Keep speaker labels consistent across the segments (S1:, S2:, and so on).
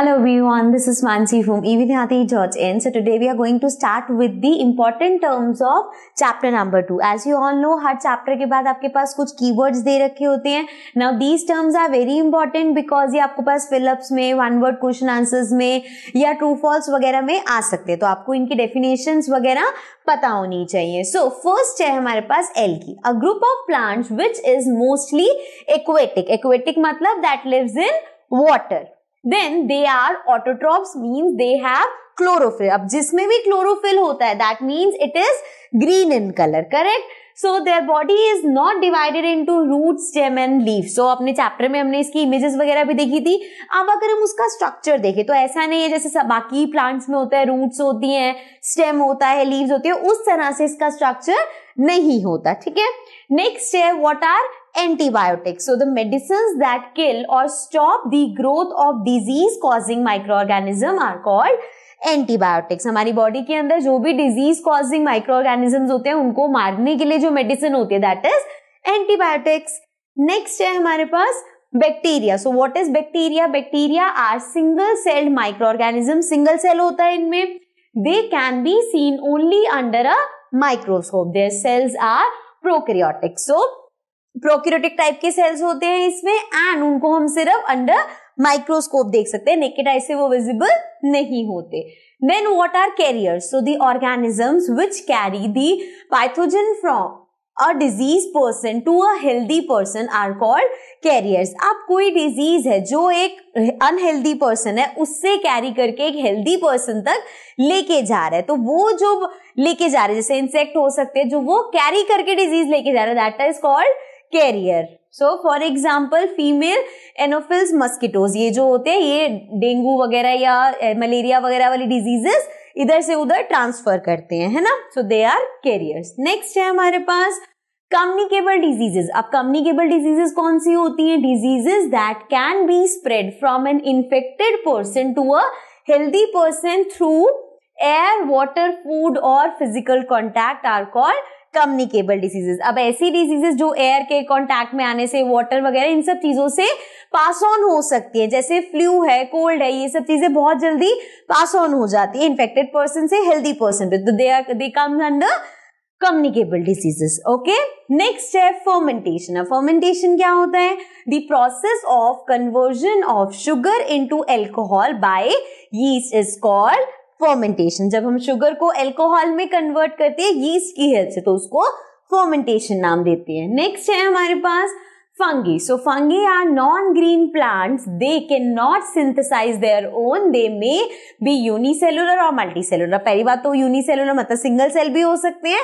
S1: Hello everyone, this is Mansi from evidyati.in. So today we are going to start with the important terms of chapter number two. As you all know, her chapter के बाद आपके पास कुछ keywords दे रखे होते हैं. Now these terms are very important because ये आपके पास fill-ups में, one word question answers में या true false वगैरह में आ सकते हैं. तो आपको इनकी definitions वगैरह पता होनी चाहिए सो फर्स्ट है हमारे पास algae a group of plants which is mostly aquatic aquatic मतलब that lives in water then they are autotrophs means they have chlorophyll अब जिसमें भी क्लोरोफिल होता है that means it is green in colour correct so their body is not divided into root stem and leave so अपने chapter में हमने इसकी images वगैरह भी देखी थी अब अगर हम उसका स्ट्रक्चर देखें तो ऐसा नहीं है जैसे बाकी प्लांट्स में होता है रूट्स होती हैं स्टेम होता है लीव्स होती है उस तरह से इसका स्ट्रक्चर नहीं होता ठीक है नेक्स्ट है what are antibiotics. So the medicines that kill or stop the growth of disease causing microorganism are called antibiotics हमारी बॉडी के अंदर जो भी डिजीज कॉजिंग माइक्रो ऑर्गेनिज्म होते हैं उनको मारने के लिए जो मेडिसिन होती है दैट इज एंटीबायोटिक्स नेक्स्ट है हमारे पास bacteria so what is bacteria bacteria are single celled microorganism single cell होता है इनमें they can be seen only under a microscope their cells are prokaryotic so prokaryotic type के cells होते हैं इसमें एंड उनको हम सिर्फ अंडर माइक्रोस्कोप देख सकते हैं नेकेड आई से वो विजिबल नहीं होते then what are carriers so the organisms which carry the pathogen from a disease person to a healthy person are called carriers आप कोई डिजीज है जो एक अनहेल्दी पर्सन है उससे कैरी करके एक हेल्दी पर्सन तक लेके जा रहा है तो वो जो लेके जा रहे हैं जैसे इंसेक्ट हो सकते हैं जो वो कैरी करके डिजीज लेके जा रहा है that is called carrier so for example female anopheles mosquitoes ये जो होते हैं ये डेंगू वगैरह या मलेरिया वगैरह वाली डिजीजेस इधर से उधर ट्रांसफर करते हैं है ना so they are carriers next है हमारे पास कम्युनिकेबल डिजीजेस अब कम्युनिकेबल डिजीजेस कौन सी होती हैं diseases that can be spread from an infected person to a healthy person through air water food और physical contact are called communicable diseases अब ऐसी डिजीजेस जो एयर के कॉन्टेक्ट में आने से वाटर वगैरह इन सब चीजों से पास ऑन हो सकती है जैसे फ्लू है कोल्ड है ये सब चीजें बहुत जल्दी पास ऑन हो जाती है इन्फेक्टेड पर्सन से हेल्दी पर्सन पे तो they are they come under communicable diseases okay next है फर्मेंटेशन अब फर्मेंटेशन क्या होता है the process of conversion of sugar into alcohol by yeast is called fermentation जब हम शुगर को एल्कोहल में कन्वर्ट करते हैं यीस्ट की हेल्प से तो उसको फर्मेंटेशन नाम देते हैं नेक्स्ट है हमारे पास fungi are non green plants they can not synthesise their own they may be unicellular और मल्टी सेलुलर पहली बात तो यूनिसेलुलर मतलब सिंगल सेल भी हो सकते हैं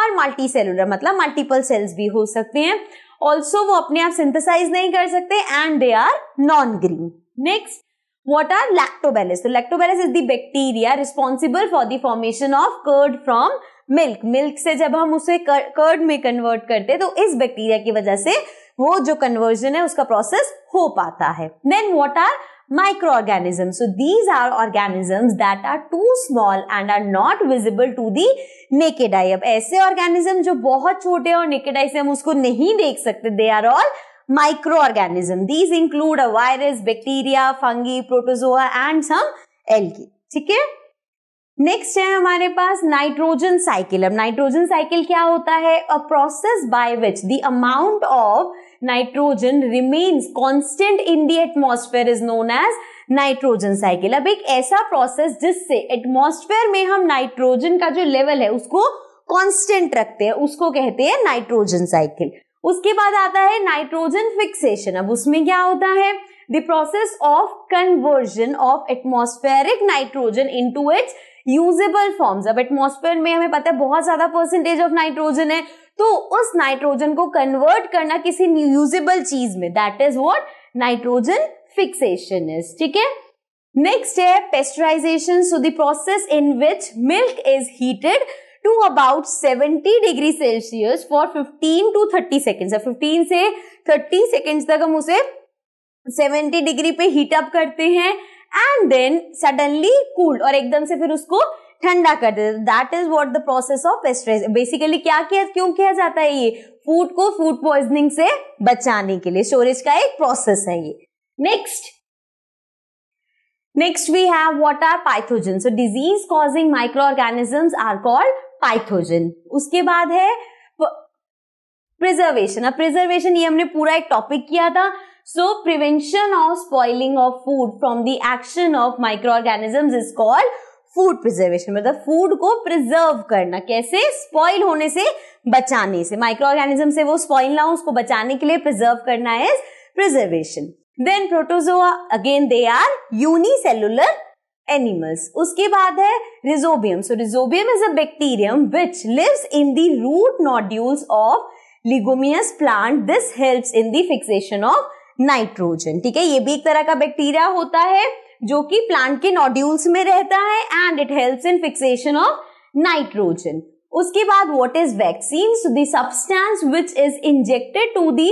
S1: और मल्टी सेलुलर मतलब मल्टीपल सेल्स भी हो सकते हैं ऑल्सो वो अपने आप सिंथेसाइज नहीं कर सकते and they are non green next what are lactobacillus so lactobacillus is the bacteria responsible for the formation of curd milk milk से जब हम उसे कर्ड में कन्वर्ट करते तो इस बैक्टीरिया की वजह से वो जो कन्वर्जन है उसका प्रोसेस हो पाता है then what are microorganism so these are organism that are too small and are not visible to the naked अब ऐसे ऑर्गेनिज्म जो बहुत छोटे और नेकेड से हम उसको नहीं देख सकते they are all organism these include a virus bacteria fungi protozoa and some algae ठीक है नेक्स्ट है हमारे पास नाइट्रोजन साइकिल अब नाइट्रोजन साइकिल क्या होता है a process by which the amount of nitrogen remains constant in the atmosphere is known as nitrogen cycle अब एक ऐसा प्रोसेस जिससे एटमॉस्फेयर में हम नाइट्रोजन का जो लेवल है उसको कांस्टेंट रखते हैं उसको कहते हैं नाइट्रोजन साइकिल उसके बाद आता है नाइट्रोजन फिक्सेशन अब उसमें क्या होता है the process of conversion of atmospheric nitrogen into its usable form अब एटमोस्फेयर में हमें पता है बहुत ज्यादा परसेंटेज ऑफ नाइट्रोजन है तो उस नाइट्रोजन को कन्वर्ट करना किसी यूजेबल चीज में that is what nitrogen fixation is ठीक है नेक्स्ट है pasteurisation so the process in which milk is heated to about 70 degree Celsius for 15 to 30 seconds 15 से 30 सेकेंड्स तक हम उसे 70 डिग्री पे हीट अप करते हैं एंड देन सडनली कूल्ड और एकदम से फिर उसको ठंडा कर देते that is what the process of pasteurise basically क्या किया क्यों किया जाता है ये फूड को फूड पॉइजनिंग से बचाने के लिए स्टोरेज का एक प्रोसेस है ये next next we have what are pathogen so disease causing microorganism are called pathogen उसके बाद है प्रिजर्वेशन अब प्रिजर्वेशन ये हमने पूरा एक टॉपिक किया था so prevention of spoiling of food from the action of microorganism is called food preservation मतलब फूड को प्रिजर्व करना कैसे स्पॉइल होने से बचाने से माइक्रो ऑर्गेनिज्म से वो स्पॉइल ना हो उसको बचाने के लिए प्रिजर्व करना है preservation then protozoa again they are unicellular animals उसके बाद है rhizobium so rhizobium is a bacterium which lives in the root nodules of leguminous plant this helps in the fixation of nitrogen ठीक है ये भी एक तरह का बैक्टीरिया होता है जो कि प्लांट के नोड्यूल्स में रहता है and it helps in fixation of nitrogen उसके बाद what is vaccine so substance which is injected to the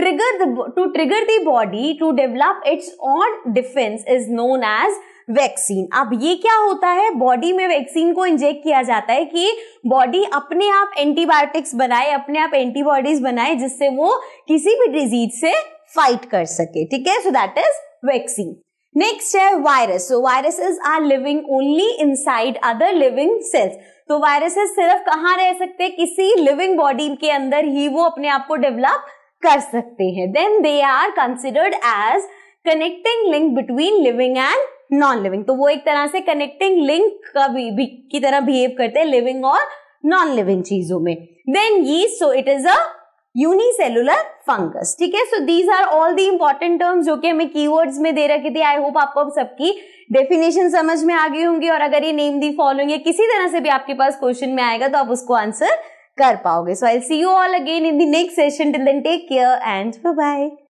S1: trigger to trigger the body to develop its own defence is known as vaccine अब ये क्या होता है body में vaccine को inject किया जाता है कि बॉडी अपने आप एंटीबायोटिक्स बनाए अपने आप एंटीबॉडीज बनाए जिससे वो किसी भी डिजीज से फाइट कर सके ठीक है so that is vaccine next है virus so viruses are living only inside other living cells तो वायरसेस सिर्फ कहाँ रह सकते हैं किसी लिविंग बॉडी के अंदर ही वो अपने आप को डेवलप कर सकते हैं then they are considered as connecting link between living and non living तो वो एक तरह से कनेक्टिंग लिंक का भी, भी की तरह बिहेव करते हैं लिविंग और नॉन लिविंग चीजों में then yeast so it is a unicellular fungus ठीक है so these are all the important terms जो कि हमें कीवर्ड्स में दे रखी थी आई होप आपको सबकी डेफिनेशन समझ में आ गई होंगी और अगर ये नेम दी फॉलोइंग किसी तरह से भी आपके पास क्वेश्चन में आएगा तो आप उसको आंसर कर पाओगे so I see you all again in the next session till then take care and bye